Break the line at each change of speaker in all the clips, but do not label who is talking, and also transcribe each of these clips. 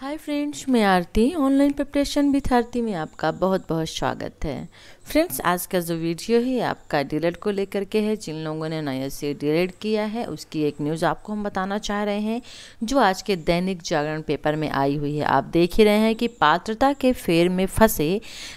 हाय friends मैं Aarti online preparation with Aarti में आपका बहुत बहुत स्वागत है फ्रेंड्स आज का जो वीडियो है आपका डिलेट को लेकर के है जिन लोगों ने नया से डिलेट किया है उसकी एक न्यूज़ आपको हम बताना चाह रहे हैं जो आज के दैनिक जागरण पेपर में आई हुई है आप देख ही रहे हैं कि पात्रता के फेर में फंसे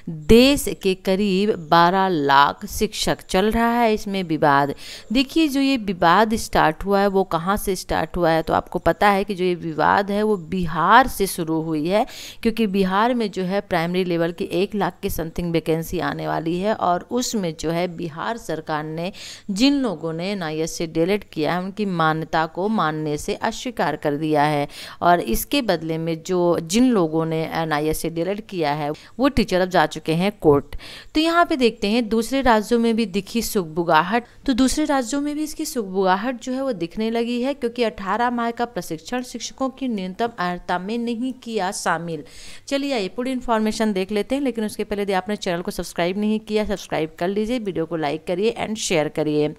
देश के करीब 12 लाख शिक्षक चल रहा है इसमें विवाद देखिए जो ये विवाद स्टार्ट हुआ है वो कहाँ से स्टार्ट हुआ है तो आपको पता है कि जो ये विवाद है वो बिहार से शुरू हुई है क्योंकि बिहार में जो है प्राइमरी लेवल की एक लाख की समथिंग वैकेंसी आने वाली है और उसमें जो है बिहार सरकार ने जिन लोगों ने एन से डिलीट किया है उनकी मान्यता को मानने से अस्वीकार कर दिया है और इसके बदले में जो जिन लोगों ने एन से डिलीट किया है वो टीचर अब जा चुके हैं कोर्ट तो यहाँ पे देखते हैं दूसरे राज्यों में भी दिखी सुखबुगाहट तो दूसरे राज्यों में भी इसकी सुखबुगाहट जो है वो दिखने लगी है क्योंकि अठारह माह का प्रशिक्षण शिक्षकों की न्यूनतम अर्हता में नहीं किया शामिल चलिए आइए पूरी इन्फॉर्मेशन देख लेते हैं लेकिन उसके पहले यदि आपने चैनल को सब्सक्राइब नहीं नहीं किया सब्सक्राइब कर लीजिए वीडियो को लाइक करिए एंड शेयर करिए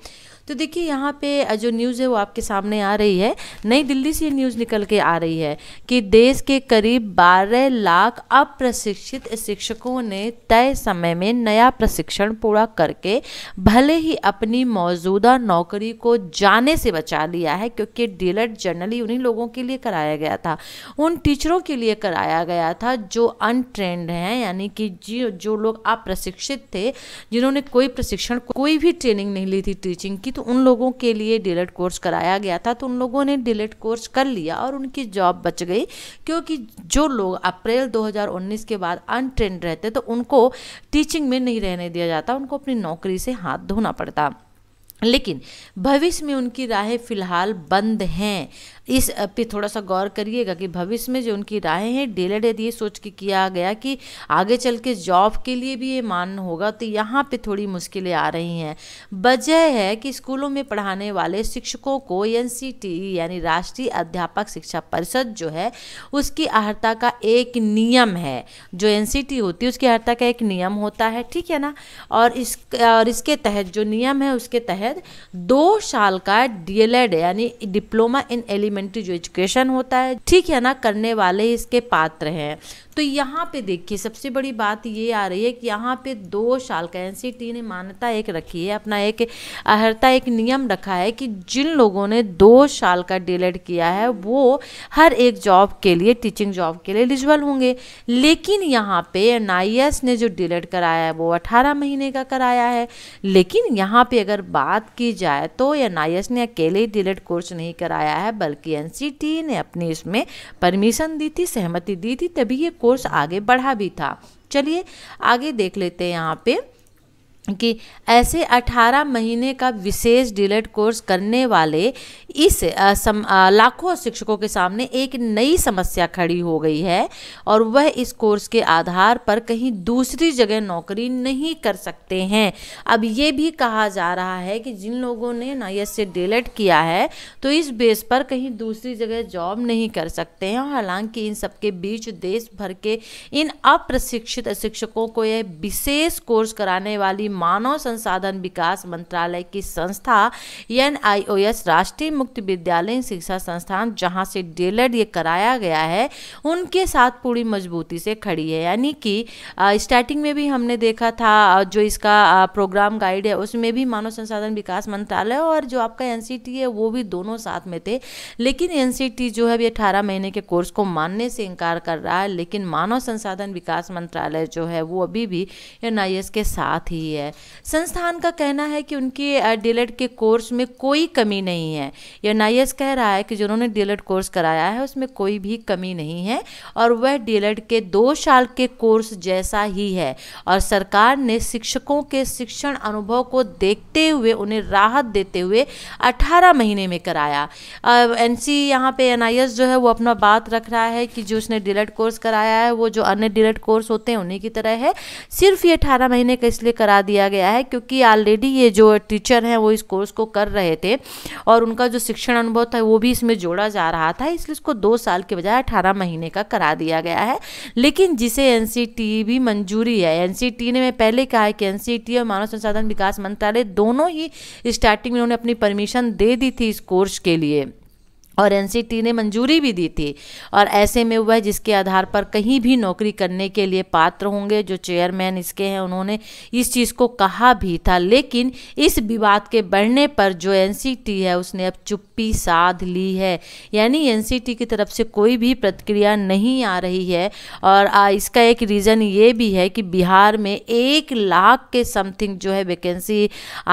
तो देखिए यहाँ पे जो न्यूज़ है वो आपके सामने आ रही है नई दिल्ली से ये न्यूज़ निकल के आ रही है कि देश के करीब 12 लाख अप्रशिक्षित शिक्षकों ने तय समय में नया प्रशिक्षण पूरा करके भले ही अपनी मौजूदा नौकरी को जाने से बचा लिया है क्योंकि डीलर जनरली उन्हीं लोगों के लिए कराया गया था उन टीचरों के लिए कराया गया था जो अनट्रेंड हैं यानी कि जी जो लोग अप्रशिक्षित थे जिन्होंने कोई प्रशिक्षण कोई भी ट्रेनिंग नहीं ली थी टीचिंग की तो तो उन लोगों के लिए डिलेट कोर्स कराया गया था तो उन लोगों ने डिलेट कोर्स कर लिया और उनकी जॉब बच गई क्योंकि जो लोग अप्रैल 2019 के बाद अनट्रेंड रहते तो उनको टीचिंग में नहीं रहने दिया जाता उनको अपनी नौकरी से हाथ धोना पड़ता लेकिन भविष्य में उनकी राहें फिलहाल बंद हैं इस पे थोड़ा सा गौर करिएगा कि भविष्य में जो उनकी राय हैं डेलेड ये सोच के किया गया कि आगे चल के जॉब के लिए भी ये मान होगा तो यहाँ पे थोड़ी मुश्किलें आ रही हैं वजह है कि स्कूलों में पढ़ाने वाले शिक्षकों को एन यानी राष्ट्रीय अध्यापक शिक्षा परिषद जो है उसकी अहर्ता का एक नियम है जो एन होती है उसकी अहर्ता का एक नियम होता है ठीक है ना और इस और इसके तहत जो नियम है उसके तहत दो साल का डी यानी डिप्लोमा इन एलिमेंट सप्लीमेंट्री जो एजुकेशन होता है ठीक है ना करने वाले इसके पात्र हैं तो यहाँ पे देखिए सबसे बड़ी बात ये आ रही है कि यहाँ पे दो साल का एन ने मान्यता एक रखी है अपना एक अहर्ता एक नियम रखा है कि जिन लोगों ने दो साल का डीलेट e किया है वो हर एक जॉब के लिए टीचिंग जॉब के लिए एलिजिबल होंगे लेकिन यहाँ पे एन ने जो डीलेट e कराया है वो अठारह महीने का कराया है लेकिन यहाँ पे अगर बात की जाए तो एन ने अकेले डीलेट कोर्स e नहीं कराया है बल्कि टीएनसीटी ने अपनी इसमें परमिशन दी थी सहमति दी थी तभी ये कोर्स आगे बढ़ा भी था चलिए आगे देख लेते हैं यहाँ पे कि ऐसे 18 महीने का विशेष डिलेट कोर्स करने वाले इस सम, लाखों शिक्षकों के सामने एक नई समस्या खड़ी हो गई है और वह इस कोर्स के आधार पर कहीं दूसरी जगह नौकरी नहीं कर सकते हैं अब ये भी कहा जा रहा है कि जिन लोगों ने ना से डिलेट किया है तो इस बेस पर कहीं दूसरी जगह जॉब नहीं कर सकते हैं हालांकि इन सबके बीच देश भर के इन अप्रशिक्षित शिक्षकों को यह विशेष कोर्स कराने वाली मानव संसाधन विकास मंत्रालय की संस्था एन राष्ट्रीय मुक्त विद्यालय शिक्षा संस्थान जहाँ से डेलेड ये कराया गया है उनके साथ पूरी मजबूती से खड़ी है यानी कि स्टार्टिंग में भी हमने देखा था जो इसका प्रोग्राम गाइड है उसमें भी मानव संसाधन विकास मंत्रालय और जो आपका एन है वो भी दोनों साथ में थे लेकिन एन जो है अभी अठारह महीने के कोर्स को मानने से इनकार कर रहा है लेकिन मानव संसाधन विकास मंत्रालय जो है वो अभी भी एन के साथ ही है है संस्थान का कहना है कि उनके डीलेट के कोर्स में कोई कमी नहीं है यूनाइस कह रहा है कि जिन्होंने डीलेट कोर्स कराया है उसमें कोई भी कमी नहीं है और वह डीलेट के दो साल के कोर्स जैसा ही है और सरकार ने शिक्षकों के शिक्षण अनुभव को देखते हुए उन्हें राहत देते हुए अठारह महीने में कराया एन सी यहाँ पे एन जो है वो अपना बात रख रहा है कि जो उसने डिलेट कोर्स कराया है वो जो अन्य डिलेट कोर्स होते हैं उन्हीं की तरह है सिर्फ ये अठारह महीने का इसलिए करा दिया गया है क्योंकि ऑलरेडी ये जो टीचर हैं वो इस कोर्स को कर रहे थे और उनका जो शिक्षण अनुभव था वो भी इसमें जोड़ा जा रहा था इसलिए इसको दो साल के बजाय अठारह महीने का करा दिया गया है लेकिन जिसे एन भी मंजूरी है एन ने मैं पहले कहा है कि एन और मानव संसाधन विकास मंत्रालय दोनों ही स्टार्टिंग में उन्होंने अपनी परमिशन दे दी थी इस कोर्स के लिए और एनसीटी ने मंजूरी भी दी थी और ऐसे में वह जिसके आधार पर कहीं भी नौकरी करने के लिए पात्र होंगे जो चेयरमैन इसके हैं उन्होंने इस चीज़ को कहा भी था लेकिन इस विवाद के बढ़ने पर जो एनसीटी है उसने अब चुप्पी साध ली है यानी एनसीटी की तरफ से कोई भी प्रतिक्रिया नहीं आ रही है और इसका एक रीज़न ये भी है कि बिहार में एक लाख के समथिंग जो है वैकेंसी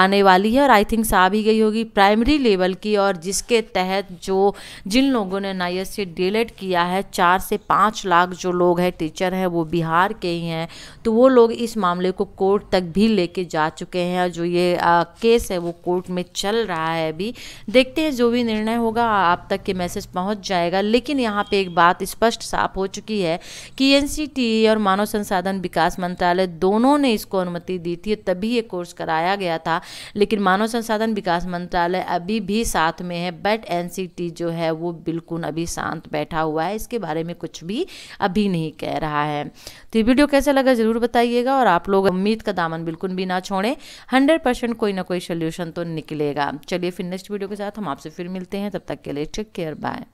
आने वाली है और आई थिंक आ भी गई होगी प्राइमरी लेवल की और जिसके तहत जो जिन लोगों ने नाइस से डिलेट किया है चार से पाँच लाख जो लोग हैं टीचर हैं वो बिहार के ही हैं तो वो लोग इस मामले को कोर्ट तक भी लेके जा चुके हैं और जो ये आ, केस है वो कोर्ट में चल रहा है अभी देखते हैं जो भी निर्णय होगा आप तक के मैसेज पहुँच जाएगा लेकिन यहाँ पे एक बात स्पष्ट साफ हो चुकी है कि एन और मानव संसाधन विकास मंत्रालय दोनों ने इसको अनुमति दी थी तभी ये कोर्स कराया गया था लेकिन मानव संसाधन विकास मंत्रालय अभी भी साथ में है बट एन जो है वो बिल्कुल अभी शांत बैठा हुआ है इसके बारे में कुछ भी अभी नहीं कह रहा है तो ये वीडियो कैसा लगा ज़रूर बताइएगा और आप लोग उम्मीद का दामन बिल्कुल भी ना छोड़ें हंड्रेड परसेंट कोई ना कोई सोल्यूशन तो निकलेगा चलिए फिर नेक्स्ट वीडियो के साथ हम आपसे फिर मिलते हैं तब तक के लिए टेक केयर बाय